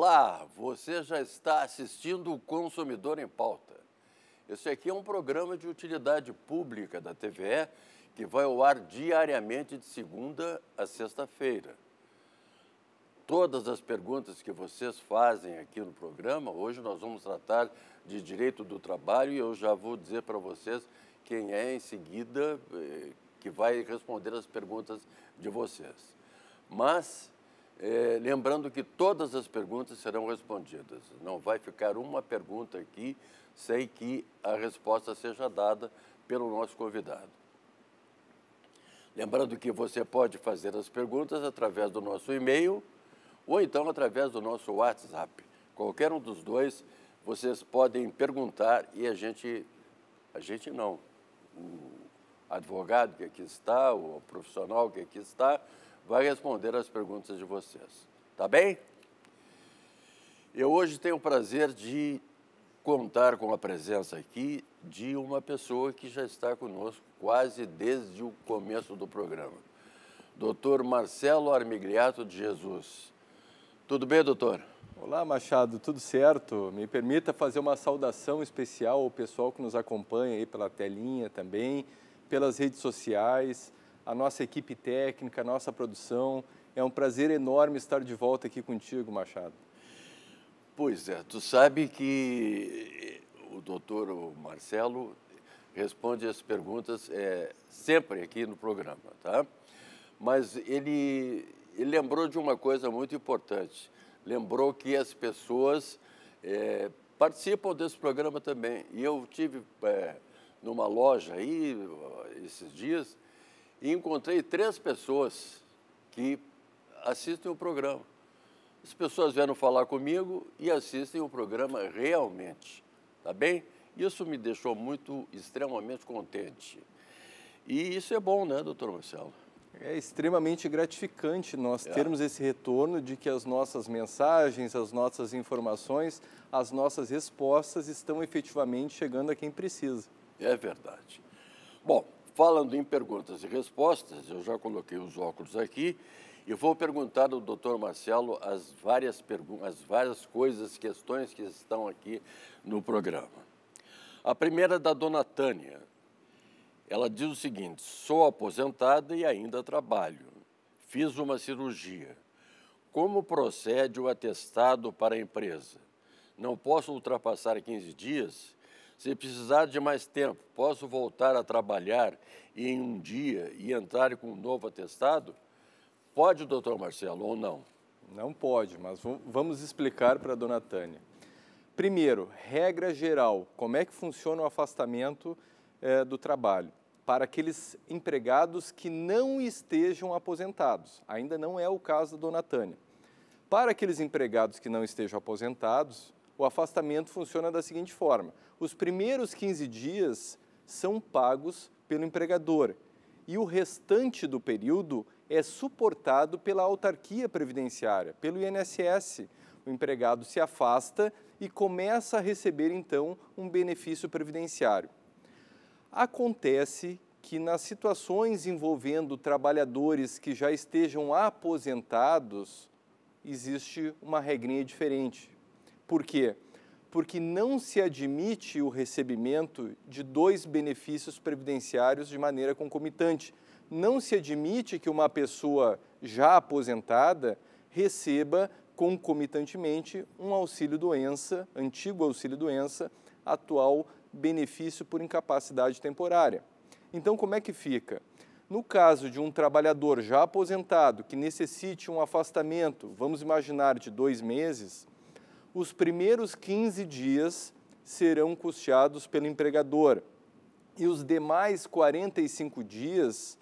Olá, você já está assistindo o Consumidor em Pauta. Esse aqui é um programa de utilidade pública da TVE que vai ao ar diariamente de segunda a sexta-feira. Todas as perguntas que vocês fazem aqui no programa, hoje nós vamos tratar de direito do trabalho e eu já vou dizer para vocês quem é em seguida eh, que vai responder as perguntas de vocês. Mas é, lembrando que todas as perguntas serão respondidas. Não vai ficar uma pergunta aqui sem que a resposta seja dada pelo nosso convidado. Lembrando que você pode fazer as perguntas através do nosso e-mail ou então através do nosso WhatsApp. Qualquer um dos dois, vocês podem perguntar e a gente, a gente não, o advogado que aqui está, o profissional que aqui está, vai responder as perguntas de vocês. Tá bem? Eu hoje tenho o prazer de contar com a presença aqui de uma pessoa que já está conosco quase desde o começo do programa. Doutor Marcelo Armigliato de Jesus. Tudo bem, doutor? Olá, Machado, tudo certo? Me permita fazer uma saudação especial ao pessoal que nos acompanha aí pela telinha também, pelas redes sociais, a nossa equipe técnica, a nossa produção. É um prazer enorme estar de volta aqui contigo, Machado. Pois é, tu sabe que o doutor Marcelo responde as perguntas é, sempre aqui no programa, tá? Mas ele, ele lembrou de uma coisa muito importante. Lembrou que as pessoas é, participam desse programa também. E eu tive é, numa loja aí esses dias e encontrei três pessoas que assistem o programa. As pessoas vieram falar comigo e assistem o programa realmente, tá bem? Isso me deixou muito, extremamente contente. E isso é bom, né, doutor Marcelo? É extremamente gratificante nós é. termos esse retorno de que as nossas mensagens, as nossas informações, as nossas respostas estão efetivamente chegando a quem precisa. É verdade. Bom, Falando em perguntas e respostas, eu já coloquei os óculos aqui e vou perguntar ao doutor Marcelo as várias, as várias coisas, questões que estão aqui no programa. A primeira é da dona Tânia. Ela diz o seguinte: sou aposentada e ainda trabalho. Fiz uma cirurgia. Como procede o atestado para a empresa? Não posso ultrapassar 15 dias? Se precisar de mais tempo, posso voltar a trabalhar em um dia e entrar com um novo atestado? Pode, doutor Marcelo, ou não? Não pode, mas vamos explicar para a dona Tânia. Primeiro, regra geral, como é que funciona o afastamento eh, do trabalho? Para aqueles empregados que não estejam aposentados. Ainda não é o caso da dona Tânia. Para aqueles empregados que não estejam aposentados, o afastamento funciona da seguinte forma: os primeiros 15 dias são pagos pelo empregador e o restante do período é suportado pela autarquia previdenciária, pelo INSS. O empregado se afasta e começa a receber então um benefício previdenciário. Acontece que nas situações envolvendo trabalhadores que já estejam aposentados, existe uma regrinha diferente, por quê? Porque não se admite o recebimento de dois benefícios previdenciários de maneira concomitante. Não se admite que uma pessoa já aposentada receba concomitantemente um auxílio doença, antigo auxílio doença, atual benefício por incapacidade temporária. Então, como é que fica? No caso de um trabalhador já aposentado que necessite um afastamento, vamos imaginar de dois meses, os primeiros 15 dias serão custeados pelo empregador e os demais 45 dias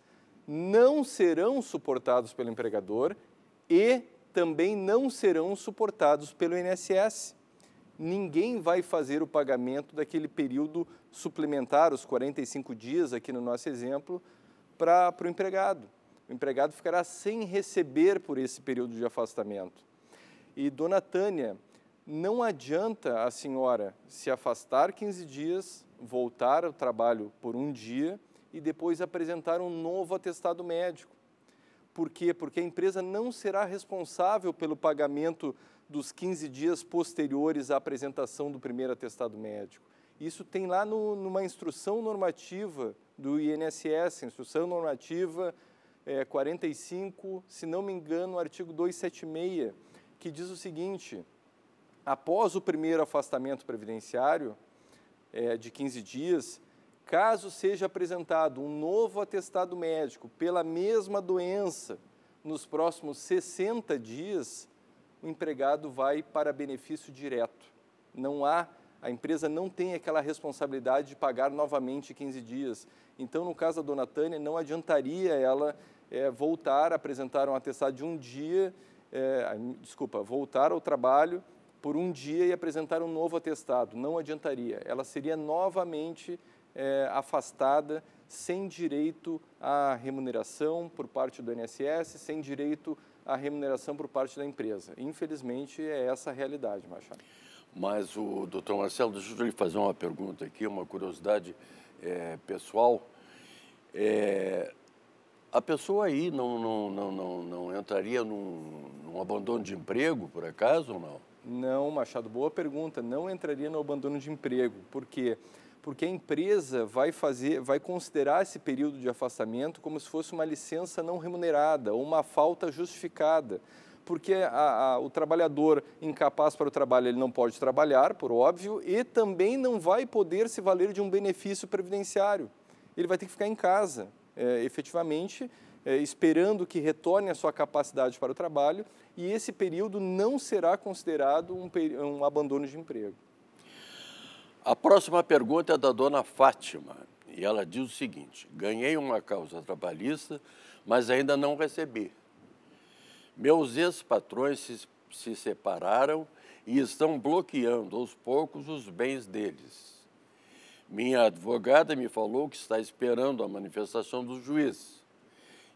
não serão suportados pelo empregador e também não serão suportados pelo INSS. Ninguém vai fazer o pagamento daquele período suplementar, os 45 dias aqui no nosso exemplo, para o empregado. O empregado ficará sem receber por esse período de afastamento. E dona Tânia, não adianta a senhora se afastar 15 dias, voltar ao trabalho por um dia e depois apresentar um novo atestado médico. Por quê? Porque a empresa não será responsável pelo pagamento dos 15 dias posteriores à apresentação do primeiro atestado médico. Isso tem lá no, numa instrução normativa do INSS, instrução normativa é, 45, se não me engano, artigo 276, que diz o seguinte após o primeiro afastamento previdenciário é, de 15 dias, caso seja apresentado um novo atestado médico pela mesma doença nos próximos 60 dias, o empregado vai para benefício direto. Não há a empresa não tem aquela responsabilidade de pagar novamente 15 dias. Então, no caso da dona Tânia, não adiantaria ela é, voltar a apresentar um atestado de um dia, é, desculpa, voltar ao trabalho por um dia e apresentar um novo atestado. Não adiantaria. Ela seria novamente é, afastada sem direito à remuneração por parte do INSS, sem direito à remuneração por parte da empresa. Infelizmente, é essa a realidade, Machado. Mas o doutor Marcelo, deixa eu lhe fazer uma pergunta aqui, uma curiosidade é, pessoal. É, a pessoa aí não, não, não, não, não entraria num, num abandono de emprego, por acaso, ou não? Não, Machado, boa pergunta. Não entraria no abandono de emprego. Por quê? Porque a empresa vai fazer, vai considerar esse período de afastamento como se fosse uma licença não remunerada ou uma falta justificada. Porque a, a, o trabalhador incapaz para o trabalho ele não pode trabalhar, por óbvio, e também não vai poder se valer de um benefício previdenciário. Ele vai ter que ficar em casa, é, efetivamente, é, esperando que retorne a sua capacidade para o trabalho e esse período não será considerado um, um abandono de emprego. A próxima pergunta é da dona Fátima e ela diz o seguinte: ganhei uma causa trabalhista, mas ainda não recebi. Meus ex-patrões se, se separaram e estão bloqueando aos poucos os bens deles. Minha advogada me falou que está esperando a manifestação do juiz.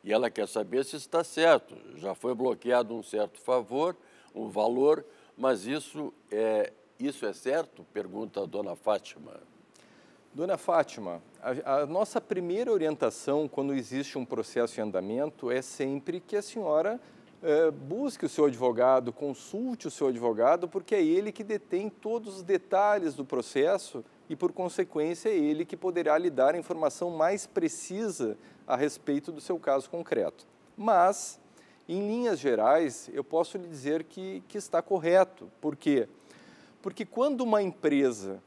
E ela quer saber se está certo. Já foi bloqueado um certo favor, um valor, mas isso é, isso é certo? Pergunta a dona Fátima. Dona Fátima, a, a, nossa primeira orientação quando existe um processo em andamento é sempre que a senhora eh, busque o seu advogado, consulte o seu advogado, porque é ele que detém todos os detalhes do processo e, por consequência, é ele que poderá lhe dar a informação mais precisa a respeito do seu caso concreto. Mas, em linhas gerais, eu posso lhe dizer que, que está correto. Por quê? Porque quando uma empresa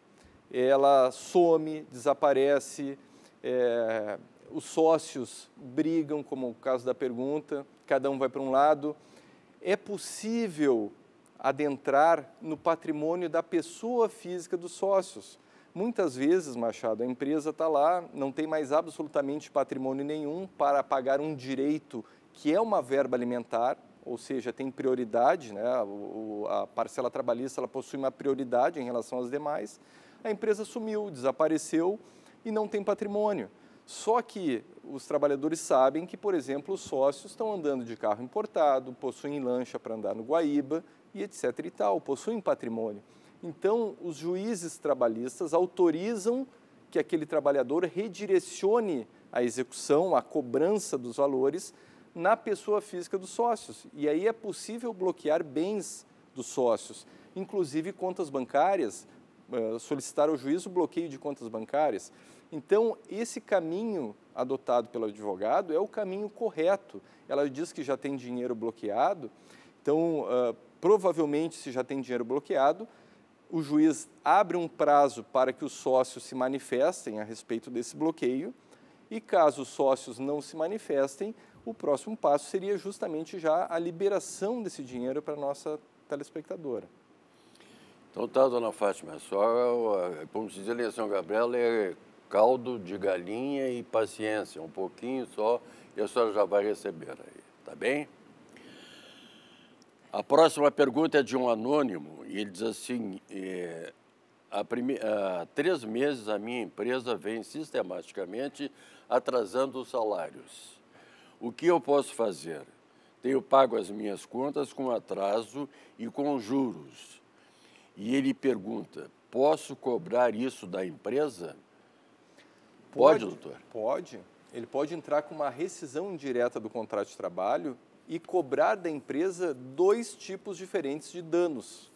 ela some, desaparece, é, os sócios brigam, como o caso da pergunta, cada um vai para um lado, é possível adentrar no patrimônio da pessoa física dos sócios. Muitas vezes, Machado, a empresa está lá, não tem mais absolutamente patrimônio nenhum para pagar um direito que é uma verba alimentar, ou seja, tem prioridade, né? a parcela trabalhista ela possui uma prioridade em relação às demais. A empresa sumiu, desapareceu e não tem patrimônio. Só que os trabalhadores sabem que, por exemplo, os sócios estão andando de carro importado, possuem lancha para andar no Guaíba e etc. e tal, possuem patrimônio. Então, os juízes trabalhistas autorizam que aquele trabalhador redirecione a execução, a cobrança dos valores na pessoa física dos sócios. E aí é possível bloquear bens dos sócios, inclusive contas bancárias, eh, solicitar ao juiz o bloqueio de contas bancárias. Então, esse caminho adotado pelo advogado é o caminho correto. Ela diz que já tem dinheiro bloqueado, então, ah, provavelmente, se já tem dinheiro bloqueado, o juiz abre um prazo para que os sócios se manifestem a respeito desse bloqueio, e caso os sócios não se manifestem, o próximo passo seria justamente já a liberação desse dinheiro para a nossa telespectadora. Então tá, dona Fátima, só, eh, como se diz a eleição Gabriela, é caldo de galinha e paciência, um pouquinho só, e a senhora já vai receber aí, tá bem? A próxima pergunta é de um anônimo e ele diz assim: é, há, prime... há três meses a minha empresa vem sistematicamente atrasando os salários. O que eu posso fazer? Tenho pago as minhas contas com atraso e com juros. E ele pergunta: posso cobrar isso da empresa? Pode, pode doutor? Pode. Ele pode entrar com uma rescisão indireta do contrato de trabalho e cobrar da empresa dois tipos diferentes de danos: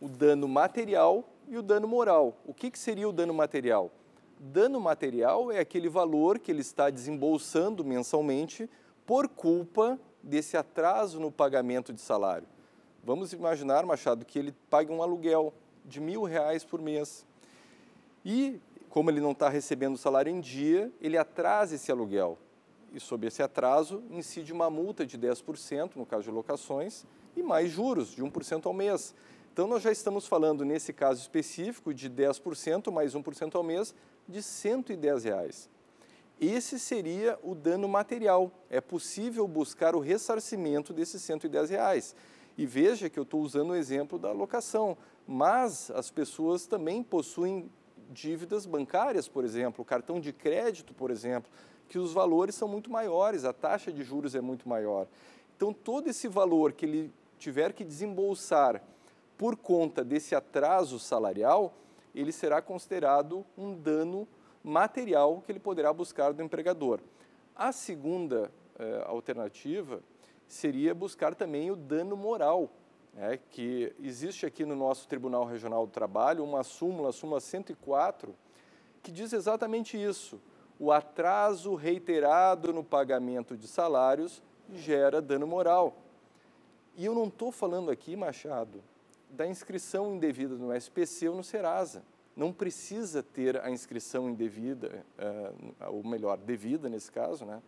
o dano material e o dano moral. O que, que seria o dano material? Dano material é aquele valor que ele está desembolsando mensalmente por culpa desse atraso no pagamento de salário. Vamos imaginar, Machado, que ele paga um aluguel de mil reais por mês. E, como ele não está recebendo o salário em dia, ele atrasa esse aluguel. E sobre esse atraso incide uma multa de 10%, no caso de locações, e mais juros, de 1% ao mês. Então, nós já estamos falando, nesse caso específico, de 10% mais 1% ao mês, de R$ 110. Reais. Esse seria o dano material. É possível buscar o ressarcimento desses 110 reais. E veja que eu estou usando o exemplo da locação, mas as pessoas também possuem dívidas bancárias, por exemplo, cartão de crédito, por exemplo, que os valores são muito maiores, a taxa de juros é muito maior. Então, todo esse valor que ele tiver que desembolsar por conta desse atraso salarial, ele será considerado um dano material que ele poderá buscar do empregador. A segunda eh, alternativa seria buscar também o dano moral, né, que existe aqui no nosso Tribunal Regional do Trabalho uma súmula, a súmula 104, que diz exatamente isso o atraso reiterado no pagamento de salários gera dano moral. E eu não estou falando aqui, Machado, da inscrição indevida no SPC ou no Serasa. Não precisa ter a inscrição indevida, eh, ou melhor, devida nesse caso, né,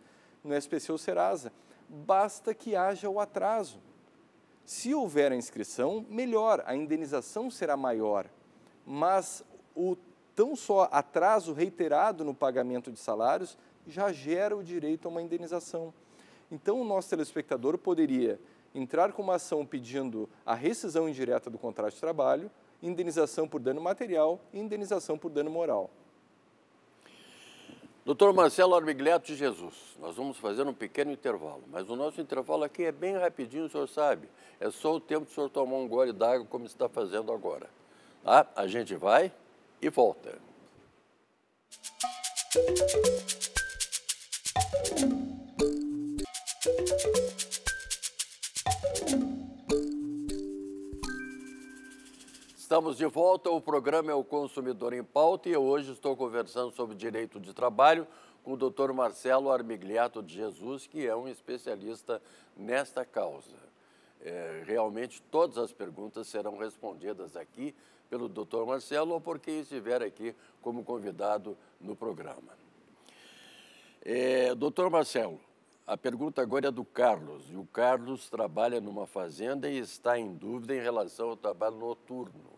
no SPC ou Serasa. Basta que haja o atraso. Se houver a inscrição, melhor, a indenização será maior. Mas o tão só atraso reiterado no pagamento de salários já gera o direito a uma indenização. Então, o nosso telespectador poderia entrar com uma ação pedindo a rescisão indireta do contrato de trabalho, indenização por dano material e indenização por dano moral. Doutor Marcelo Armigliato de Jesus, nós vamos fazer um pequeno intervalo, mas o nosso intervalo aqui é bem rapidinho, o senhor sabe. É só o tempo do senhor tomar um gole d'água, como está fazendo agora. Tá? A gente vai e volta. Estamos de volta. O programa é o Consumidor em Pauta e eu hoje estou conversando sobre direito de trabalho com o doutor Marcelo Armigliato de Jesus, que é um especialista nesta causa. É, realmente, todas as perguntas serão respondidas aqui pelo doutor Marcelo ou por quem estiver aqui como convidado no programa. É, doutor Marcelo, a pergunta agora é do Carlos. E o Carlos trabalha numa fazenda e está em dúvida em relação ao trabalho noturno.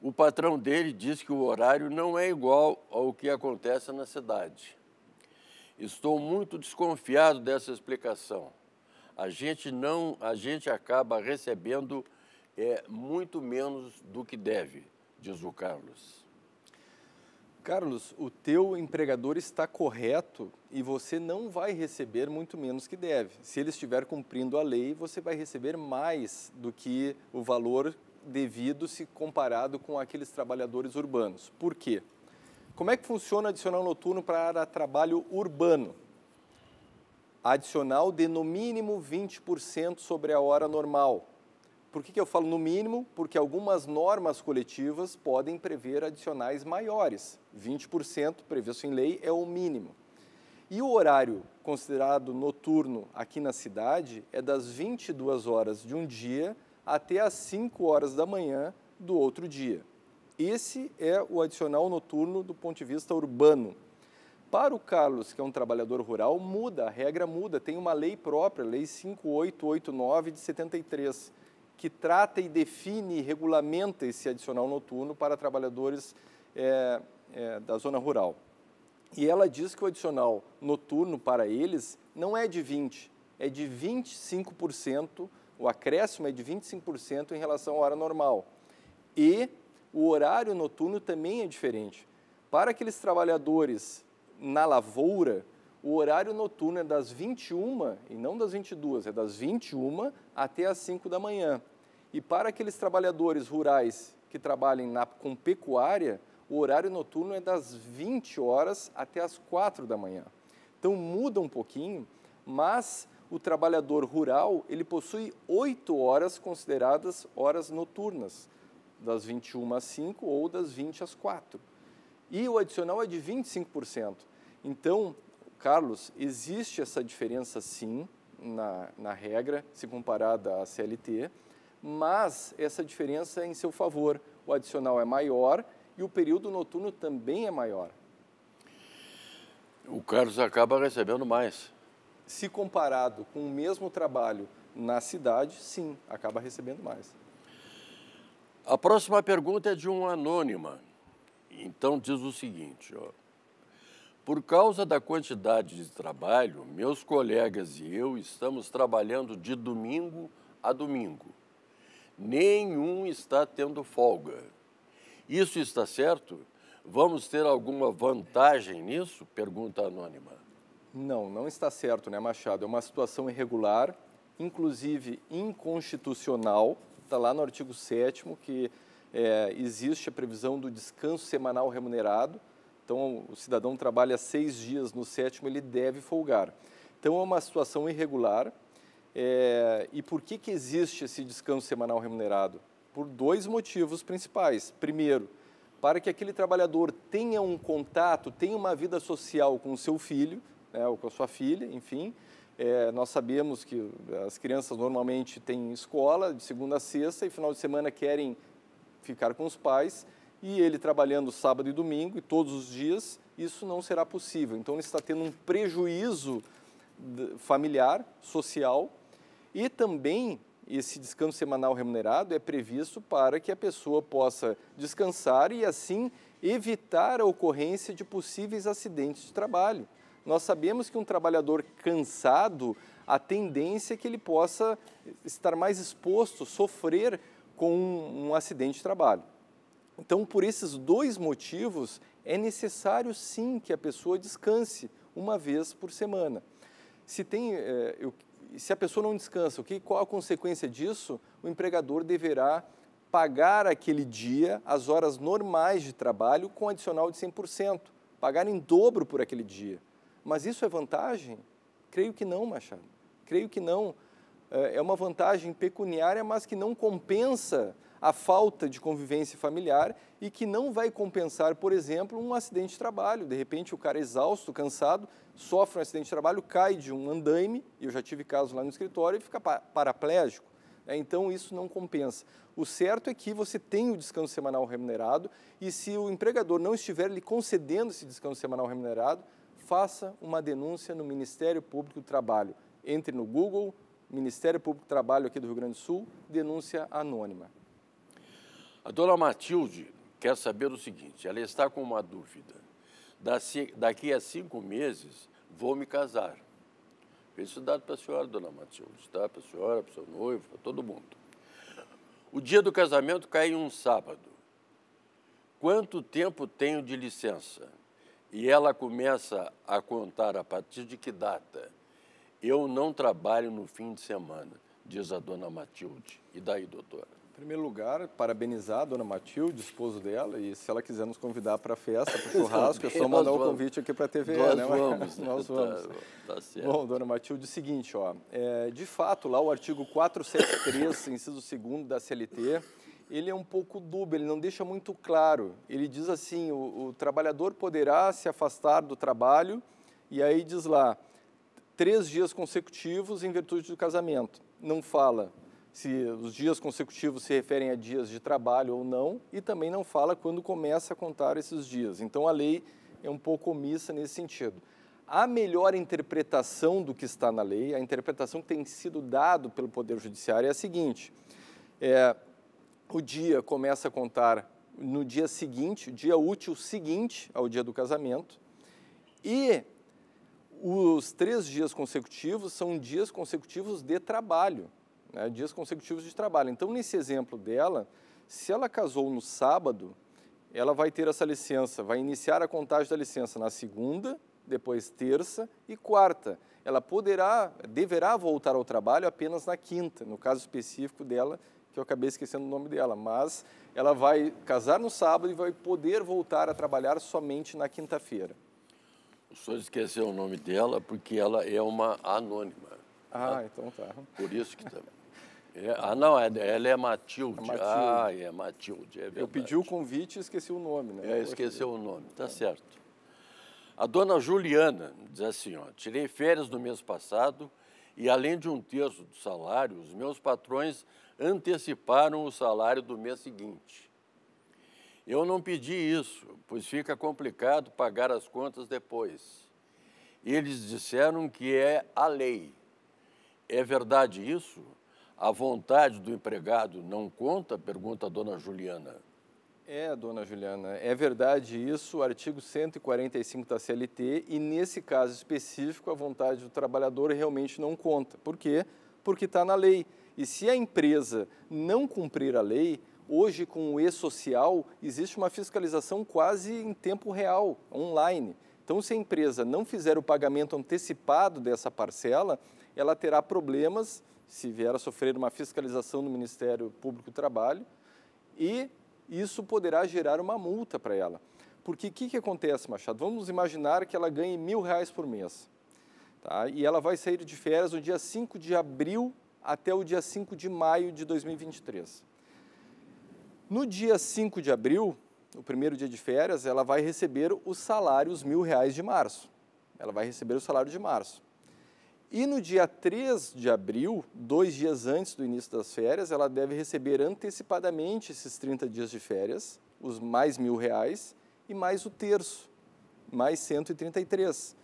O patrão dele diz que o horário não é igual ao que acontece na cidade. Estou muito desconfiado dessa explicação. A gente não, a gente acaba recebendo é muito menos do que deve, diz o Carlos. Carlos, o teu empregador está correto e você não vai receber muito menos que deve. Se ele estiver cumprindo a lei, você vai receber mais do que o valor devido se comparado com aqueles trabalhadores urbanos. Por quê? Como é que funciona adicional noturno para trabalho urbano? Adicional de no mínimo 20% sobre a hora normal, por que, que eu falo no mínimo? Porque algumas normas coletivas podem prever adicionais maiores. 20% previsto em lei é o mínimo. E o horário considerado noturno aqui na cidade é das 22 horas de um dia até as 5 horas da manhã do outro dia. Esse é o adicional noturno do ponto de vista urbano. Para o Carlos, que é um trabalhador rural, muda, a regra muda, tem uma lei própria, Lei 5889 de 73 que trata e define e regulamenta esse adicional noturno para trabalhadores é, é, da zona rural. E ela diz que o adicional noturno para eles não é de 20%, é de 25%, o acréscimo é de 25% em relação à hora normal. E o horário noturno também é diferente. Para aqueles trabalhadores na lavoura, o horário noturno é das 21 e não das 22, é das 21 até as 5 da manhã. E para aqueles trabalhadores rurais que trabalhem na, com pecuária, o horário noturno é das 20 horas até as 4 da manhã. Então muda um pouquinho, mas o trabalhador rural ele possui 8 horas consideradas horas noturnas, das 21 às 5 ou das 20 às 4. E o adicional é de 25%. Então, Carlos, existe essa diferença sim na, na regra, se comparada à CLT, mas essa diferença é em seu favor. O adicional é maior e o período noturno também é maior. O Carlos acaba recebendo mais. Se comparado com o mesmo trabalho na cidade, sim, acaba recebendo mais. A próxima pergunta é de um anônima. Então diz o seguinte, ó. Por causa da quantidade de trabalho, meus colegas e eu estamos trabalhando de domingo a domingo. Nenhum está tendo folga. Isso está certo? Vamos ter alguma vantagem nisso? Pergunta anônima. Não, não está certo, né, Machado? É uma situação irregular, inclusive inconstitucional. Está lá no artigo 7 que é, existe a previsão do descanso semanal remunerado então, o cidadão trabalha seis dias, no sétimo ele deve folgar. Então, é uma situação irregular. É... e por que, que existe esse descanso semanal remunerado? Por dois motivos principais. Primeiro, para que aquele trabalhador tenha um contato, tenha uma vida social com o seu filho, né, ou com a sua filha, enfim. É, nós sabemos que as crianças normalmente têm escola de segunda a sexta e final de semana querem ficar com os pais e ele trabalhando sábado e domingo e todos os dias, isso não será possível. Então ele está tendo um prejuízo familiar, social e também esse descanso semanal remunerado é previsto para que a pessoa possa descansar e assim evitar a ocorrência de possíveis acidentes de trabalho. Nós sabemos que um trabalhador cansado, a tendência é que ele possa estar mais exposto, sofrer com um, um acidente de trabalho. Então, por esses dois motivos, é necessário sim que a pessoa descanse uma vez por semana. Se, tem, eh, eu, se a pessoa não descansa, o que, qual a consequência disso? O empregador deverá pagar aquele dia as horas normais de trabalho com adicional de 100%, pagar em dobro por aquele dia. Mas isso é vantagem? Creio que não, Machado. Creio que não. Eh, é uma vantagem pecuniária, mas que não compensa a falta de convivência familiar e que não vai compensar, por exemplo, um acidente de trabalho. De repente, o cara é exausto, cansado, sofre um acidente de trabalho, cai de um andaime, eu já tive casos lá no escritório, e fica paraplégico. É, então, isso não compensa. O certo é que você tem o descanso semanal remunerado e, se o empregador não estiver lhe concedendo esse descanso semanal remunerado, faça uma denúncia no Ministério Público do Trabalho. Entre no Google, Ministério Público do Trabalho aqui do Rio Grande do Sul, denúncia anônima. A dona Matilde quer saber o seguinte: ela está com uma dúvida. Daqui a cinco meses vou me casar. Felicidade para a senhora, dona Matilde, tá? Para a senhora, para o seu noivo, para todo mundo. O dia do casamento cai em um sábado. Quanto tempo tenho de licença? E ela começa a contar a partir de que data? Eu não trabalho no fim de semana, diz a dona Matilde. E daí, doutora? primeiro lugar, parabenizar a dona Matilde, esposo dela, e se ela quiser nos convidar para a festa, para o churrasco, é só mandar o convite aqui para a TV. Nós né? vamos. Nós tá, vamos. Tá, tá certo. Bom, dona Matilde, o seguinte, ó, é, de fato, lá o artigo 473, inciso 2 da CLT, ele é um pouco dúbio, ele não deixa muito claro. Ele diz assim, o, o trabalhador poderá se afastar do trabalho, e aí diz lá, três dias consecutivos em virtude do casamento. Não fala se os dias consecutivos se referem a dias de trabalho ou não, e também não fala quando começa a contar esses dias. Então a lei é um pouco omissa nesse sentido. A melhor interpretação do que está na lei, a interpretação que tem sido dado pelo Poder Judiciário é a seguinte: é, o dia começa a contar no dia seguinte, dia útil seguinte ao dia do casamento, e os três dias consecutivos são dias consecutivos de trabalho né, dias consecutivos de trabalho. Então, nesse exemplo dela, se ela casou no sábado, ela vai ter essa licença, vai iniciar a contagem da licença na segunda, depois terça e quarta. Ela poderá, deverá voltar ao trabalho apenas na quinta, no caso específico dela, que eu acabei esquecendo o nome dela, mas ela vai casar no sábado e vai poder voltar a trabalhar somente na quinta-feira. O senhor esqueceu o nome dela porque ela é uma anônima. Ah, ah. então tá. Por isso que também. Tá. É, ah, não, é, ela é Matilde. É Matilde. Ah, é Matilde, é verdade. Eu pedi o convite e esqueci o nome, né? É, esqueceu o nome, tá é. certo. A dona Juliana diz assim, ó, tirei férias no mês passado e além de um terço do salário, os meus patrões anteciparam o salário do mês seguinte. Eu não pedi isso, pois fica complicado pagar as contas depois. Eles disseram que é a lei. É verdade isso? a vontade do empregado não conta? Pergunta a dona Juliana. É, dona Juliana, é verdade isso, o artigo 145 da CLT, e nesse caso específico, a vontade do trabalhador realmente não conta. Por quê? Porque está na lei. E se a empresa não cumprir a lei, hoje com o e-social existe uma fiscalização quase em tempo real, online. Então, se a empresa não fizer o pagamento antecipado dessa parcela, ela terá problemas se vier a sofrer uma fiscalização do Ministério Público do Trabalho, e isso poderá gerar uma multa para ela. Porque o que, que acontece, Machado? Vamos imaginar que ela ganhe mil reais por mês. Tá? E ela vai sair de férias no dia 5 de abril até o dia 5 de maio de 2023. No dia 5 de abril, o primeiro dia de férias, ela vai receber o salário, os mil reais de março. Ela vai receber o salário de março. E no dia 3 de abril, dois dias antes do início das férias, ela deve receber antecipadamente esses 30 dias de férias, os mais mil reais e mais o terço, mais 133.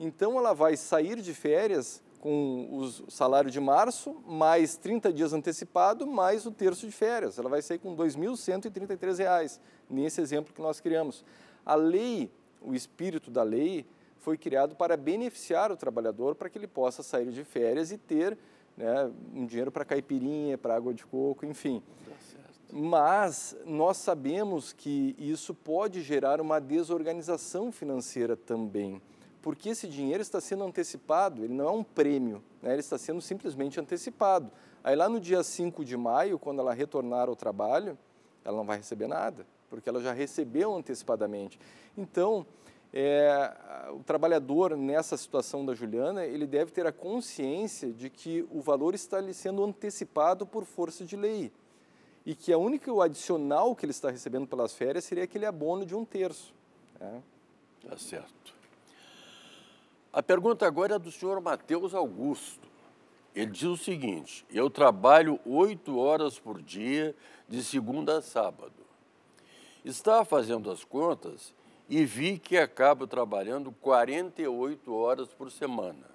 Então ela vai sair de férias com o salário de março, mais 30 dias antecipado, mais o terço de férias. Ela vai sair com R$ 2.133, nesse exemplo que nós criamos. A lei, o espírito da lei, foi criado para beneficiar o trabalhador para que ele possa sair de férias e ter né, um dinheiro para caipirinha, para água de coco, enfim. Mas nós sabemos que isso pode gerar uma desorganização financeira também, porque esse dinheiro está sendo antecipado, ele não é um prêmio, né, ele está sendo simplesmente antecipado. Aí lá no dia 5 de maio, quando ela retornar ao trabalho, ela não vai receber nada, porque ela já recebeu antecipadamente. Então, é, o trabalhador nessa situação da Juliana, ele deve ter a consciência de que o valor está lhe sendo antecipado por força de lei e que a única o adicional que ele está recebendo pelas férias seria aquele abono de um terço. Né? Tá certo. A pergunta agora é do senhor Matheus Augusto. Ele diz o seguinte: eu trabalho oito horas por dia, de segunda a sábado. Está fazendo as contas e vi que acabo trabalhando 48 horas por semana.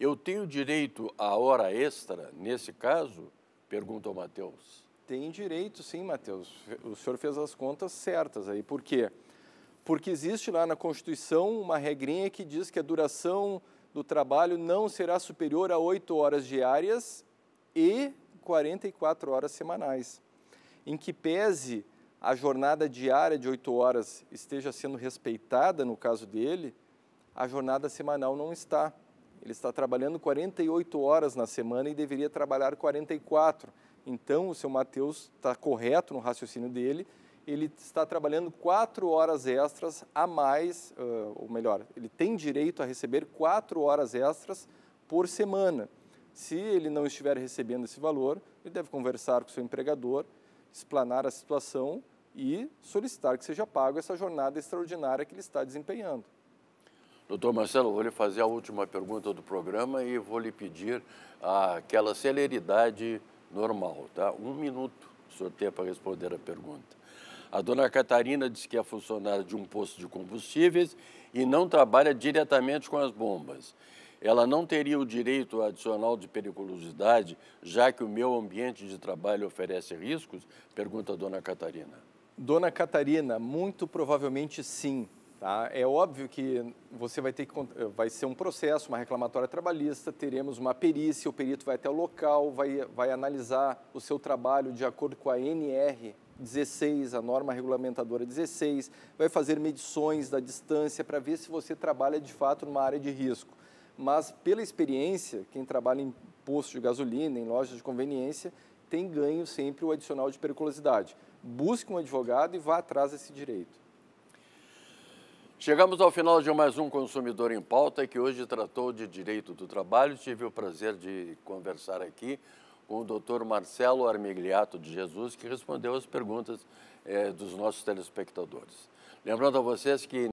Eu tenho direito à hora extra nesse caso? Pergunta o Matheus. Tem direito, sim, Matheus. O senhor fez as contas certas aí. Por quê? Porque existe lá na Constituição uma regrinha que diz que a duração do trabalho não será superior a 8 horas diárias e 44 horas semanais. Em que pese a jornada diária de oito horas esteja sendo respeitada, no caso dele, a jornada semanal não está. Ele está trabalhando 48 horas na semana e deveria trabalhar 44. Então, o seu Mateus está correto no raciocínio dele. Ele está trabalhando quatro horas extras a mais, ou melhor, ele tem direito a receber quatro horas extras por semana. Se ele não estiver recebendo esse valor, ele deve conversar com o seu empregador explanar a situação e solicitar que seja pago essa jornada extraordinária que ele está desempenhando. Doutor Marcelo, vou lhe fazer a última pergunta do programa e vou lhe pedir aquela celeridade normal, tá? Um minuto o senhor tem para responder a pergunta. A dona Catarina diz que é funcionária de um posto de combustíveis e não trabalha diretamente com as bombas ela não teria o direito adicional de periculosidade, já que o meu ambiente de trabalho oferece riscos? Pergunta a dona Catarina. Dona Catarina, muito provavelmente sim. Tá? É óbvio que você vai ter que vai ser um processo, uma reclamatória trabalhista, teremos uma perícia, o perito vai até o local, vai, vai analisar o seu trabalho de acordo com a NR 16, a norma regulamentadora 16, vai fazer medições da distância para ver se você trabalha de fato numa área de risco mas pela experiência, quem trabalha em posto de gasolina, em lojas de conveniência, tem ganho sempre o adicional de periculosidade. Busque um advogado e vá atrás desse direito. Chegamos ao final de mais um Consumidor em Pauta, que hoje tratou de direito do trabalho. Tive o prazer de conversar aqui com o doutor Marcelo Armigliato de Jesus, que respondeu as perguntas eh, dos nossos telespectadores. Lembrando a vocês que